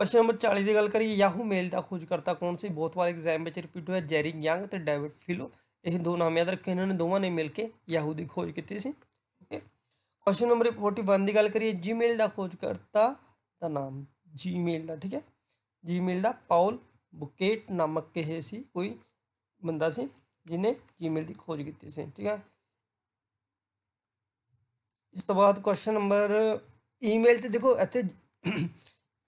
ਪ੍ਰਸ਼ਨ ਨੰਬਰ 40 ਦੀ ਗੱਲ ਕਰੀਏ ਯਾਹੂ ਮੇਲ ਦਾ ਖੋਜਕਰਤਾ ਕੌਣ ਸੀ ਬਹੁਤ ਵਾਰ ਐਗਜ਼ਾਮ ਵਿੱਚ ਰਿਪੀਟ ਹੋਇਆ ਜੈਰੀ ਯੰਗ ਤੇ ਡੇਵਿਡ ਫਿਲੋ ਇਹ ਦੋ ਨਾਮ ਯਾਦ ਰੱਖੇ ਇਹਨਾਂ ਨੇ ਦੋਵਾਂ ਨੇ ਮਿਲ ਕੇ ਯਾਹੂ ਦੀ ਖੋਜ ਕੀਤੀ ਸੀ ਓਕੇ ਕੁਐਸਚਨ ਨੰਬਰ 41 ਦੀ ਗੱਲ ਕਰੀਏ ਜੀਮੇਲ ਦਾ ਖੋਜਕਰਤਾ ਦਾ ਨਾਮ ਜੀਮੇਲ ਦਾ ਠੀਕ ਹੈ ਜੀਮੇਲ ਦਾ ਪਾਉਲ ਬੁਕੇਟ ਨਾਮਕ ਕਹੇ ਸੀ ਕੋਈ ਬੰਦਾ ਸੀ ਜਿਨੇ ਜੀਮੇਲ ਦੀ ਖੋਜ ਕੀਤੀ ਸੀ ਠੀਕ ਹੈ ਇਸ ਤੋਂ ਬਾਅਦ ਕੁਐਸਚਨ ਨੰਬਰ ਈਮੇਲ ਤੇ ਦੇਖੋ ਇੱਥੇ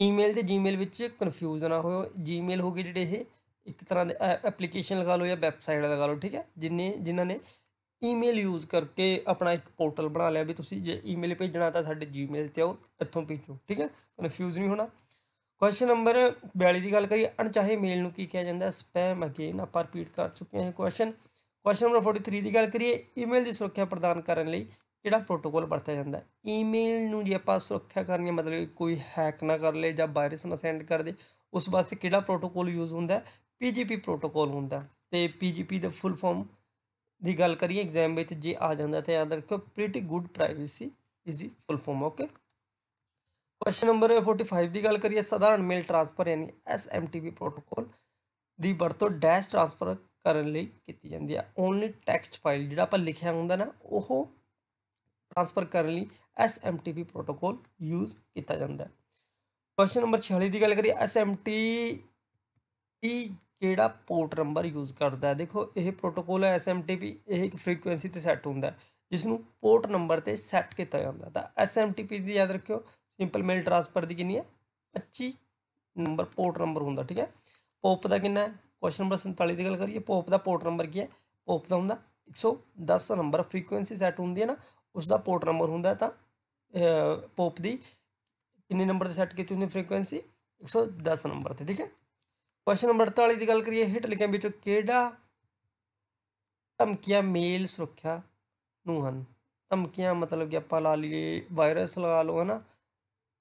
ਈਮੇਲ ਤੇ ਜੀਮੇਲ ਵਿੱਚ ਕਨਫਿਊਜ਼ ਨਾ ਹੋਇਓ ਜੀਮੇਲ ਹੋ ਗਈ ਜਿਹੜੇ ਇਹ ਇੱਕ ਤਰ੍ਹਾਂ ਦੇ ਐਪਲੀਕੇਸ਼ਨ ਲਗਾ ਲਓ ਜਾਂ ਵੈਬਸਾਈਟ ਲਗਾ ਲਓ ਠੀਕ ਹੈ ਜਿੰਨੇ ਜਿਨ੍ਹਾਂ ਨੇ ਈਮੇਲ ਯੂਜ਼ ਕਰਕੇ ਆਪਣਾ ਇੱਕ ਪੋਰਟਲ ਬਣਾ ਲਿਆ ਵੀ ਤੁਸੀਂ ਜੇ ਈਮੇਲ ਭੇਜਣਾ ਤਾਂ ਸਾਡੇ ਜੀਮੇਲ ਤੇ ਆਓ ਇੱਥੋਂ ਭੇਜੋ ਠੀਕ ਹੈ ਕਨਫਿਊਜ਼ ਨਹੀਂ ਹੋਣਾ ਕੁਐਸਚਨ ਨੰਬਰ 42 ਦੀ ਗੱਲ ਕਰੀਏ ਅਣਚਾਹੇ ਮੇਲ ਨੂੰ ਕੀ ਕਿਹਾ ਜਾਂਦਾ ਸਪੈਮ ਅਗੇਨ ਆਪਾਂ ਰਿਪੀਟ ਕਰ ਚੁੱਕੇ ਹਾਂ ਕੁਐਸਚਨ ਕੁਐਸਚਨ ਨੰਬਰ 43 ਦੀ ਗੱਲ ਕਰੀਏ ਈਮੇਲ ਦੀ ਸੁਰੱਖਿਆ ਪ੍ਰਦਾਨ ਕਰਨ ਲਈ ਜਿਹੜਾ ਪ੍ਰੋਟੋਕੋਲ ਵਰਤਿਆ ਜਾਂਦਾ ਈਮੇਲ ਨੂੰ ਜੇ ਆਪਾਂ ਸੁਰੱਖਿਆ ਕਰਨੀ ਹੈ ਮਤਲਬ ਕੋਈ ਹੈਕ ਨਾ ਕਰ ਲੇ ਜਾਂ ਵਾਇਰਸ ਨਾ ਸੈਂਡ ਕਰ ਦੇ ਉਸ ਵਾਸਤੇ ਕਿਹੜਾ ਪ੍ਰੋਟੋਕੋਲ ਯੂਜ਼ ਹੁੰਦਾ ਪੀਜੀਪੀ ਪ੍ਰੋਟੋਕੋਲ ਹੁੰਦਾ ਤੇ ਪੀਜੀਪੀ ਦਾ ਫੁੱਲ ਫਾਰਮ ਦੀ ਗੱਲ ਕਰੀਏ ਐਗਜ਼ਾਮ ਵਿੱਚ ਜੇ ਆ ਜਾਂਦਾ ਤਾਂ ਯਾਦ ਰੱਖੋ pretty good privacy is the full form okay question number 45 ਦੀ ਗੱਲ ਕਰੀਏ ਸਧਾਰਨ ਮੇਲ ਟ੍ਰਾਂਸਫਰ ਯਾਨੀ ਐਸ ਪੀ ਪ੍ਰੋਟੋਕੋਲ ਦੀ ਵਰਤੋਂ ਡੈਸ਼ ਟ੍ਰਾਂਸਫਰ ਕਰਨ ਲਈ ਕੀਤੀ ਜਾਂਦੀ ਹੈ ਓਨਲੀ ਟੈਕਸਟ ਫਾਈਲ ਜਿਹੜਾ ਆਪਾਂ ਲਿਖਿਆ ਹੁੰਦਾ ਨਾ ਉਹ ਟ੍ਰਾਂਸਫਰ ਕਰਨ ਲਈ SMTP ਪ੍ਰੋਟੋਕੋਲ ਯੂਜ਼ ਕੀਤਾ ਜਾਂਦਾ ਹੈ ਕੁਐਸਚਨ ਨੰਬਰ 46 ਦੀ ਗੱਲ ਕਰੀਏ ਪੀ ਕਿਹੜਾ ਪੋਰਟ ਨੰਬਰ ਯੂਜ਼ ਕਰਦਾ ਹੈ ਦੇਖੋ ਇਹ ਪ੍ਰੋਟੋਕੋਲ ਹੈ SMTP ਇਹ ਇੱਕ ਫ੍ਰੀਕੁਐਂਸੀ ਤੇ ਸੈੱਟ ਹੁੰਦਾ ਹੈ ਜਿਸ ਨੂੰ ਪੋਰਟ ਨੰਬਰ ਤੇ ਸੈੱਟ ਕੀਤਾ ਜਾਂਦਾ ਤਾਂ SMTP ਦੀ ਯਾਦ ਰੱਖਿਓ ਸਿੰਪਲ ਮੇਲ ਟ੍ਰਾਂਸਫਰ ਦੀ ਕਿੰਨੀ ਹੈ 25 ਨੰਬਰ ਪੋਰਟ ਨੰਬਰ ਹੁੰਦਾ ਠੀਕ ਹੈ ਪੋਪ ਦਾ ਕਿੰਨਾ ਹੈ ਕੁਐਸਚਨ ਨੰਬਰ 47 ਦੀ ਗੱਲ ਕਰੀਏ ਪੋਪ ਦਾ ਪੋਰਟ ਨੰਬਰ ਕੀ ਹੈ ਪੋਪ ਦਾ ਹੁੰਦਾ 110 ਨੰਬਰ ਫ੍ਰੀਕੁਐਂਸੀ ਸੈੱਟ ਹੁੰਦੀ ਹੈ ਨਾ ਉਸ ਦਾ ਪੋਰਟ ਨੰਬਰ ਹੁੰਦਾ ਤਾਂ ਪੋਪ ਦੀ ਕਿੰਨੇ ਨੰਬਰ ਤੇ ਸੈੱਟ ਕੀਤੀ ਹੁੰਦੀ ਫ੍ਰੀਕੁਐਂਸੀ 110 ਨੰਬਰ ਤੇ ਠੀਕ ਹੈ ਕੁਐਸਚਨ ਨੰਬਰ 48 ਦੀ ਗੱਲ ਕਰੀਏ ਹਿੱਟ ਲਿਖਿਆ ਵਿੱਚੋਂ ਕਿਹੜਾ ਧਮਕੀਆਂ ਮੇਲ ਸੁਰੱਖਿਆ ਨੂੰ ਹਨ ਧਮਕੀਆਂ ਮਤਲਬ ਕਿ ਆਪਾਂ ਲਾ ਲਈਏ ਵਾਇਰਸ ਲਗਾ ਲਓ ਹਨਾ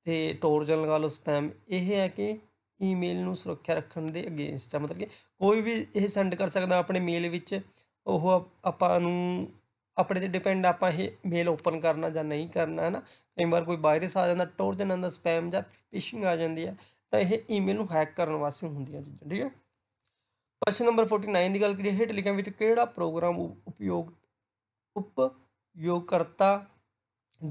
ਤੇ ਟੋਰਜਨ ਲਗਾ ਲਓ ਸਪੈਮ ਇਹ ਹੈ ਕਿ ਈਮੇਲ ਨੂੰ ਸੁਰੱਖਿਆ ਰੱਖਣ ਦੇ ਅਗੇਂਸਟ ਹੈ ਮਤਲਬ ਕਿ ਕੋਈ ਵੀ ਇਹ ਸੈਂਡ ਕਰ ਸਕਦਾ ਆਪਣੇ ਮੇਲ ਵਿੱਚ ਉਹ ਆਪਾਂ ਨੂੰ ਆਪਣੇ ਤੇ ਡਿਪੈਂਡ ਆਪਾਂ ਇਹ ਮੇਲ ਓਪਨ ਕਰਨਾ ਜਾਂ ਨਹੀਂ ਕਰਨਾ ਹੈ ਨਾ ਕਈ ਵਾਰ ਕੋਈ ਵਾਇਰਸ ਆ ਜਾਂਦਾ ਟੋਰਜਨ ਆਉਂਦਾ ਸਪੈਮ ਜਾਂ ਫਿਸ਼ਿੰਗ ਆ ਜਾਂਦੀ ਹੈ ਤਾਂ ਇਹ ਈਮੇਲ ਨੂੰ ਹੈਕ ਕਰਨ ਵਾਸਤੇ ਹੁੰਦੀਆਂ ਚੀਜ਼ਾਂ ਠੀਕ ਹੈ ਪ੍ਰਸ਼ਨ ਨੰਬਰ 49 ਦੀ ਗੱਲ ਕਰੀਏ ਹੇਠ ਲਿਖਿਆਂ ਵਿੱਚ ਕਿਹੜਾ ਪ੍ਰੋਗਰਾਮ ਉਪਯੋਗ ਉਪਯੋਗਕਰਤਾ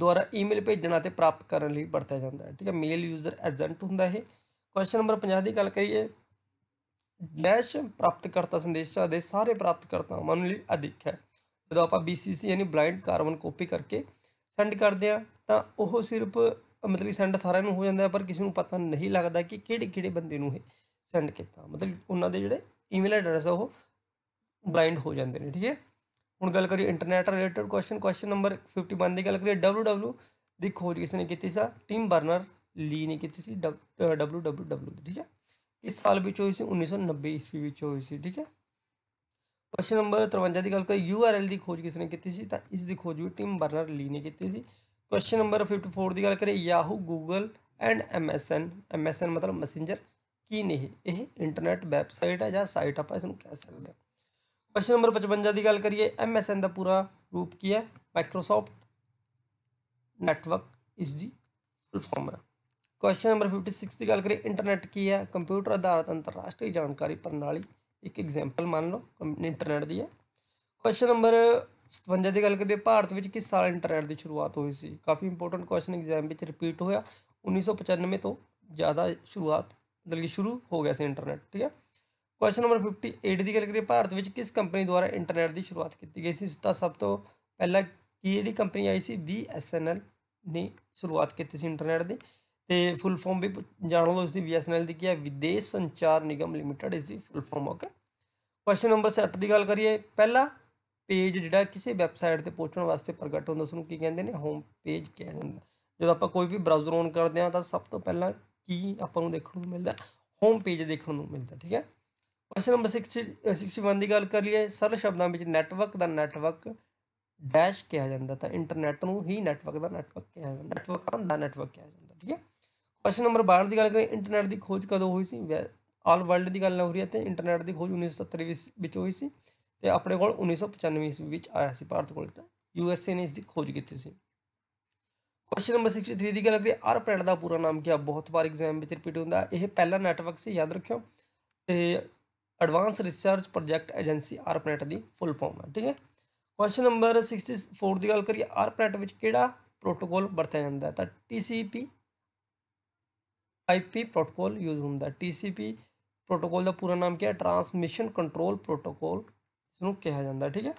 ਦੁਆਰਾ ਈਮੇਲ ਭੇਜਣ ਅਤੇ ਪ੍ਰਾਪਤ ਕਰਨ ਲਈ ਵਰਤਿਆ ਜਾਂਦਾ ਹੈ ਠੀਕ ਹੈ ਮੇਲ ਯੂਜ਼ਰ ਏਜੰਟ ਹੁੰਦਾ ਇਹ ਕੁਐਸਚਨ ਨੰਬਰ 50 ਦੀ ਗੱਲ ਕਰੀਏ ਡੈਸ਼ ਪ੍ਰਾਪਤਕਰਤਾ ਸੰਦੇਸ਼ਾਂ ਦੇ ਸਾਰੇ ਪ੍ਰਾਪਤਕਰਤਾਵਾਂ ਲਈ ਅਧਿਕ ਹੈ ਜਦੋਂ ਆਪਾਂ BCC ਯਾਨੀ ਬਲਾਈਂਡ ਕਾਰਬਨ ਕਾਪੀ ਕਰਕੇ ਸੈਂਡ ਕਰਦੇ ਆ ਤਾਂ ਉਹ ਸਿਰਫ ਮਤਲਬ ਸੈਂਡ ਸਾਰਿਆਂ ਨੂੰ ਹੋ ਜਾਂਦਾ ਪਰ ਕਿਸੇ ਨੂੰ ਪਤਾ ਨਹੀਂ ਲੱਗਦਾ ਕਿ ਕਿਹੜੇ ਕਿਹੜੇ ਬੰਦੇ ਨੂੰ ਇਹ ਸੈਂਡ ਕੀਤਾ ਮਤਲਬ ਉਹਨਾਂ ਦੇ ਜਿਹੜੇ ਈਮੇਲ ਐਡਰੈਸ ਆ ਉਹ ਬਲਾਈਂਡ ਹੋ ਜਾਂਦੇ ਨੇ ਠੀਕ ਹੈ ਹੁਣ ਗੱਲ ਕਰੀਏ internet related question question number 51 ਦੀ ਗੱਲ ਕਰੀਏ www ਦੀ ਖੋਜ ਕਿਸ ਨੇ ਕੀਤੀ ਸੀ ਟਿਮ ਬਰਨਰ ਲੀ ਨੇ ਕੀਤੀ ਸੀ www ਠੀਕ ਹੈ ਇਸ ਸਾਲ ਵਿੱਚ ਹੋਈ ਸੀ 1990 ਈਸਵੀ ਵਿੱਚ ਹੋਈ ਸੀ ਠੀਕ ਹੈ ਪ੍ਰਸ਼ਨ ਨੰਬਰ 53 ਦੀ ਗੱਲ ਕਰ ਐਲ ਦੀ ਖੋਜ ਕਿਸ ਨੇ ਕੀਤੀ ਸੀ ਤਾਂ ਇਸ ਦੀ ਖੋਜ ਵੀ ਟਿਮ ਬਰਨਰ ਲੀ ਨੇ ਕੀਤੀ ਸੀ ਕੁਐਸਚਨ ਨੰਬਰ 54 ਦੀ ਗੱਲ ਕਰੇ Yahoo Google and M M S N S N ਮਤਲਬ ਮੈਸੇਂਜਰ ਕੀ ਨੇ ਇਹ ਇੰਟਰਨੈਟ ਵੈਬਸਾਈਟ ਹੈ ਜਾਂ ਸਾਈਟ ਆਪਾਂ ਇਸ ਨੂੰ ਕਹਿ ਸਕਦੇ ਹਾਂ ਕੁਐਸਚਨ ਨੰਬਰ 55 ਦੀ ਗੱਲ ਕਰੀਏ ਐਮ ਐਸ ਐਨ ਦਾ ਪੂਰਾ ਰੂਪ ਕੀ ਹੈ ਮਾਈਕਰੋਸਾਫਟ ਨੈਟਵਰਕ ਇਸ ਦੀ ਫੁੱਲ ਫਾਰਮ ਹੈ ਕੁਐਸਚਨ ਨੰਬਰ 56 ਦੀ ਗੱਲ ਕਰੀਏ ਇੰਟਰਨੈਟ ਕੀ ਹੈ ਕੰਪਿਊਟਰ ਆਧਾਰਿਤ ਅੰਤਰਰਾਸ਼ਟਰੀ ਜਾਣਕਾਰੀ ਪ੍ਰਣਾਲੀ ਇੱਕ ਐਗਜ਼ਾਮਪਲ ਮੰਨ ਲਓ ਇੰਟਰਨੈਟ ਦੀ ਹੈ ਕੁਐਸਚਨ ਨੰਬਰ 57 ਦੀ ਗੱਲ ਕਰਦੇ ਭਾਰਤ ਵਿੱਚ ਕਿਸ ਸਾਲ ਇੰਟਰਨੈਟ ਦੀ ਸ਼ੁਰੂਆਤ ਹੋਈ ਸੀ ਕਾਫੀ ਇੰਪੋਰਟੈਂਟ ਕੁਐਸਚਨ ਐਗਜ਼ਾਮ ਵਿੱਚ ਰਿਪੀਟ ਹੋਇਆ 1995 ਤੋਂ ਜ਼ਿਆਦਾ ਸ਼ੁਰੂਆਤ ਮਤਲਬ ਕਿ ਸ਼ੁਰੂ ਹੋ ਗਿਆ ਸੀ ਇੰਟਰਨੈਟ ਠੀਕ ਹੈ ਕੁਐਸਚਨ ਨੰਬਰ 58 ਦੀ ਗੱਲ ਕਰੀਏ ਭਾਰਤ ਵਿੱਚ ਕਿਸ ਕੰਪਨੀ ਦੁਆਰਾ ਇੰਟਰਨੈਟ ਦੀ ਸ਼ੁਰੂਆਤ ਕੀਤੀ ਗਈ ਸੀ ਇਸ ਦਾ ਸਭ ਤੋਂ ਪਹਿਲਾਂ ਕਿਹੜੀ ਕੰਪਨੀ ਆਈ ਸੀ BSNL ਨੇ ਸ਼ੁਰੂਆਤ ਕੀਤੀ ਸੀ ਇੰਟਰਨੈਟ ਦੀ ਤੇ ਫੁੱਲ ਫਾਰਮ ਵੀ ਜਾਣ ਲਓ ਇਸ ਦੀ ਬੀਐਸਐਨਐਲ ਦੀ ਕੀ ਹੈ ਵਿਦੇਸ਼ ਸੰਚਾਰ ਨਿਗਮ ਲਿਮਟਿਡ ਇਸ ਦੀ full form okay question number 7 ਦੀ ਗੱਲ ਕਰੀਏ ਪਹਿਲਾ ਪੇਜ ਜਿਹੜਾ ਕਿਸੇ ਵੈਬਸਾਈਟ ਤੇ ਪਹੁੰਚਣ ਵਾਸਤੇ ਪ੍ਰਗਟ ਹੁੰਦਾ ਉਸ ਨੂੰ ਕੀ ਕਹਿੰਦੇ ਨੇ ਹੋਮ ਪੇਜ ਕਿਹਾ ਜਾਂਦਾ ਜਦੋਂ ਆਪਾਂ ਕੋਈ ਵੀ ਬ੍ਰਾਊਜ਼ਰ ਓਨ ਕਰਦੇ ਹਾਂ ਤਾਂ ਸਭ ਤੋਂ ਪਹਿਲਾਂ ਕੀ ਆਪਾਂ ਨੂੰ ਦੇਖਣ ਨੂੰ ਮਿਲਦਾ ਹੋਮ ਪੇਜ ਦੇਖਣ ਨੂੰ ਮਿਲਦਾ ਠੀਕ ਹੈ ਕੁਐਸਚਨ ਨੰਬਰ 61 ਦੀ ਗੱਲ ਕਰ ਲਈਏ ਸਰਲ ਸ਼ਬਦਾਂ ਵਿੱਚ ਨੈਟਵਰਕ ਦਾ ਨੈਟਵਰਕ ਡੈਸ਼ ਕਿਹਾ ਜਾਂਦਾ ਤਾਂ ਇੰਟਰਨੈਟ ਨੂੰ ਹੀ ਨੈਟਵਰਕ ਦਾ ਨੈਟਵਰਕ ਕਿਹਾ ਜਾਂਦਾ ਨੈਟਵਰਕ ਦਾ ਨੈਟਵਰਕ ਕਿਹਾ ਜਾਂਦਾ ਠੀਕ ਹੈ ਪ੍ਰਸ਼ਨ ਨੰਬਰ 12 ਦੀ ਗੱਲ ਕਰੀਏ ਇੰਟਰਨੈਟ ਦੀ ਖੋਜ ਕਦੋਂ ਹੋਈ ਸੀ ਆਲ ਵਰਲਡ ਦੀ ਗੱਲ ਹੋ ਰਹੀ ਹੈ ਤੇ ਇੰਟਰਨੈਟ ਦੀ ਖੋਜ 1970 ਵਿੱਚ ਹੋਈ ਸੀ ਤੇ ਆਪਣੇ ਕੋਲ 1995 ਈਸਵੀ ਵਿੱਚ ਆਇਆ ਸੀ ਭਾਰਤ ਕੋਲ ਤਾਂ ਯੂ ਐਸ ਏ ਨੇ ਇਸ ਦੀ ਖੋਜ ਕੀਤੀ ਸੀ ਕੁਐਸਚਨ ਨੰਬਰ 63 ਦੀ ਗੱਲ ਕਰੀਏ ਆਰਪੈਡ ਦਾ ਪੂਰਾ ਨਾਮ ਕੀ ਆ ਬਹੁਤ ਵਾਰ ਐਗਜ਼ਾਮ ਵਿੱਚ ਰਿਪੀਟ ਹੁੰਦਾ ਇਹ ਪਹਿਲਾ ਨੈਟਵਰਕ ਸੀ ਯਾਦ ਰੱਖਿਓ ਤੇ advance research project agency ARPANET ਦੀ ਫੁੱਲ ਫਾਰਮ ਹੈ ਠੀਕ ਹੈ ਕੁਐਸਚਨ ਨੰਬਰ 64 ਦੀ ਗੱਲ ਕਰੀਏ ਆਰਪਨੈਟ ਵਿੱਚ ਕਿਹੜਾ ਪ੍ਰੋਟੋਕੋਲ ਵਰਤਿਆ ਜਾਂਦਾ ਤਾਂ TCP आईपी प्रोटोकॉल यूज ਹੁੰਦਾ TCP ਪ੍ਰੋਟੋਕੋਲ ਦਾ ਪੂਰਾ ਨਾਮ ਕੀ ਹੈ ਟ੍ਰਾਂਸਮਿਸ਼ਨ ਕੰਟਰੋਲ ਪ੍ਰੋਟੋਕੋਲ ਇਸ ਨੂੰ ਕਿਹਾ ਜਾਂਦਾ ਠੀਕ ਹੈ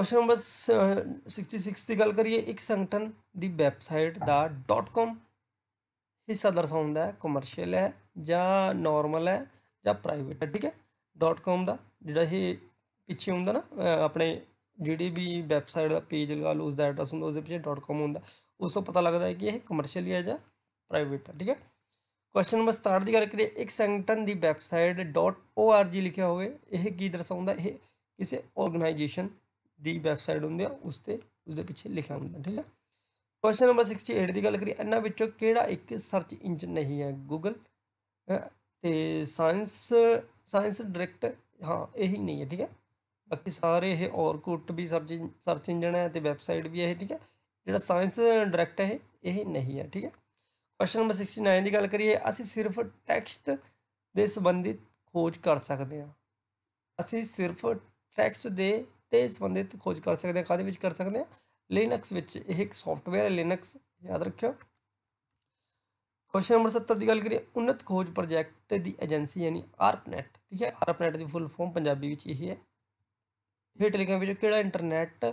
ਕੁਐਸਚਨ ਨੰਬਰ 66 ਦੀ ਗੱਲ ਕਰੀਏ ਇੱਕ ਸੰਗਠਨ ਦੀ ਵੈਬਸਾਈਟ ਦਾ .com ਹਿੱਸਾ ਦਰਸਾਉਂਦਾ ਹੈ ਕਮਰਸ਼ੀਅਲ ਹੈ ਜਾਂ ਨਾਰਮਲ ਹੈ ਜਾਂ ਪ੍ਰਾਈਵੇਟ ਹੈ ਠੀਕ ਹੈ .com ਦਾ ਜਿਹੜਾ ਇਹ ਪਿੱਛੇ ਹੁੰਦਾ ਨਾ ਆਪਣੇ ਜਿਹੜੀ ਵੀ ਵੈਬਸਾਈਟ ਦਾ ਪੇਜ ਲਗਾ ਲਓ ਉਸ ਦਾ ਐਡਰੈਸ ਹੁੰਦਾ ਉਸ ਦੇ ਪਿੱਛੇ .com ਹੁੰਦਾ ਉਸ ਤੋਂ ਪਤਾ ਲੱਗਦਾ ਹੈ ਕਿ ਇਹ ਕਮਰਸ਼ੀਅਲ ਹੈ ਜਾਂ ਪ੍ਰਾਈਵੇਟ ਠੀਕ ਹੈ ਕੁਐਸਚਨ ਨੰਬਰ 67 ਦੀ ਗੱਲ ਕਰੀਏ ਇੱਕ ਸੰਗਠਨ ਦੀ ਵੈਬਸਾਈਟ .org ਲਿਖਿਆ ਹੋਵੇ ਇਹ ਕੀ ਦਰਸਾਉਂਦਾ ਇਹ ਕਿਸੇ ਆਰਗੇਨਾਈਜੇਸ਼ਨ ਦੀ ਵੈਬਸਾਈਟ ਹੁੰਦੀ ਆ ਉਸ ਤੇ ਉਸ ਦੇ ਪਿੱਛੇ ਲਿਖਿਆ ਹੁੰਦਾ ਠੀਕ ਹੈ ਕੁਐਸਚਨ ਨੰਬਰ 68 ਦੀ ਗੱਲ ਕਰੀਏ ਇਹਨਾਂ ਵਿੱਚੋਂ ਕਿਹੜਾ ਇੱਕ ਸਰਚ ਇੰਜਨ ਨਹੀਂ ਹੈ ਗੂਗਲ ਤੇ ਸਾਇੰਸ ਸਾਇੰਸ ਡਾਇਰੈਕਟ ਹਾਂ ਇਹ ਹੀ ਨਹੀਂ ਹੈ ਠੀਕ ਹੈ ਬਾਕੀ ਸਾਰੇ ਇਹ ਔਰਕੁੱਟ ਵੀ ਸਰਚ ਸਰਚ ਇੰਜਨ ਹੈ ਤੇ ਵੈਬਸਾਈਟ ਵੀ ਹੈ ਠੀਕ ਹੈ ਜਿਹੜਾ ਸਾਇੰਸ ਡਾਇਰੈਕਟ ਹੈ ਇਹ ਨਹੀਂ ਹੈ ਠੀਕ ਹੈ ਪ੍ਰਸ਼ਨ ਨੰਬਰ 69 ਦੀ ਗੱਲ ਕਰੀਏ ਅਸੀਂ ਸਿਰਫ ਟੈਕਸਟ ਦੇ ਸੰਬੰਧਿਤ ਖੋਜ ਕਰ ਸਕਦੇ ਹਾਂ ਅਸੀਂ ਸਿਰਫ ਟੈਕਸਟ ਦੇ ਤੇ ਸੰਬੰਧਿਤ ਖੋਜ ਕਰ ਸਕਦੇ ਹਾਂ ਕਾਦੇ ਵਿੱਚ ਕਰ ਸਕਦੇ ਹਾਂ ਲਿਨਕਸ ਵਿੱਚ ਇਹ ਇੱਕ ਸੌਫਟਵੇਅਰ ਹੈ ਲਿਨਕਸ ਯਾਦ ਰੱਖਿਓ ਕੁਐਸਚਨ ਨੰਬਰ 70 ਦੀ ਗੱਲ ਕਰੀਏ ਉਨਤ ਖੋਜ ਪ੍ਰੋਜੈਕਟ ਦੀ ਏਜੰਸੀ ਯਾਨੀ ਆਰਪਨੈਟ ਠੀਕ ਹੈ ਆਰਪਨੈਟ ਦੀ ਫੁੱਲ ਫਾਰਮ ਪੰਜਾਬੀ ਵਿੱਚ ਇਹ ਹੈ ਇਹ ਟੈਲੀਗ੍ਰਾਮ ਵਿੱਚ ਕਿਹੜਾ ਇੰਟਰਨੈਟ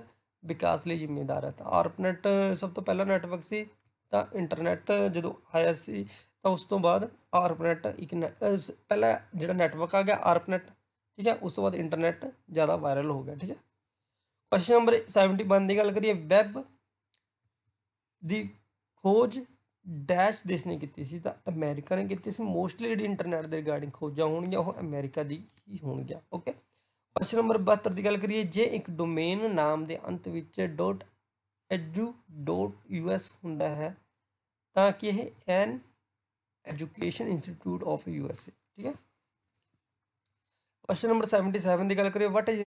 ਵਿਕਾਸ ਲਈ ਜ਼ਿੰਮੇਵਾਰ ਹੈ ਤਾਂ ਆਰਪਨੈਟ ਸਭ ਤੋਂ ਪਹਿਲਾ ਨੈਟਵਰਕ ਸੀ ਤਾਂ ਇੰਟਰਨੈਟ ਜਦੋਂ ਆਇਆ ਸੀ ਤਾਂ ਉਸ ਤੋਂ ਬਾਅਦ ਆਰਪਨੈਟ ਇੱਕ ਪਹਿਲਾ ਜਿਹੜਾ ਨੈਟਵਰਕ ਆ ਗਿਆ ਆਰਪਨੈਟ ਠੀਕ ਹੈ ਉਸ ਤੋਂ ਬਾਅਦ ਇੰਟਰਨੈਟ ਜ਼ਿਆਦਾ ਵਾਇਰਲ ਹੋ ਗਿਆ ਠੀਕ ਹੈ ਕੁਐਸਚਨ ਨੰਬਰ 71 ਦੀ ਗੱਲ ਕਰੀਏ ਵੈਬ ਦੀ ਖੋਜ ਡੈਸ਼ ਦੇਸ਼ ਨੇ ਕੀਤੀ ਸੀ ਤਾਂ ਅਮਰੀਕਾ ਨੇ ਕੀਤੀ ਸੀ ਮੋਸਟਲੀ ਜਿਹੜੀ ਇੰਟਰਨੈਟ ਦੇ ਰਿਗਾਰਡਿੰਗ ਖੋਜਾਂ ਹੋਣਗੀਆਂ ਉਹ ਅਮਰੀਕਾ ਦੀ ਹੀ ਹੋਣਗੀਆਂ ਓਕੇ ਕੁਐਸਚਨ ਨੰਬਰ 72 ਦੀ ਗੱਲ ਕਰੀਏ ਜੇ ਇੱਕ ਡੋਮੇਨ ਨਾਮ ਦੇ ਅੰਤ ਵਿੱਚ .edu.us ਹੁੰਦਾ ਹੈ ਤਾਂ ਕਿ ਇਹ an education institute of U S A ਠੀਕ ਹੈ ਕੁਐਸਚਨ ਨੰਬਰ 77 ਦੀ ਗੱਲ ਕਰੀਏ ਵਾਟ ਇਜ਼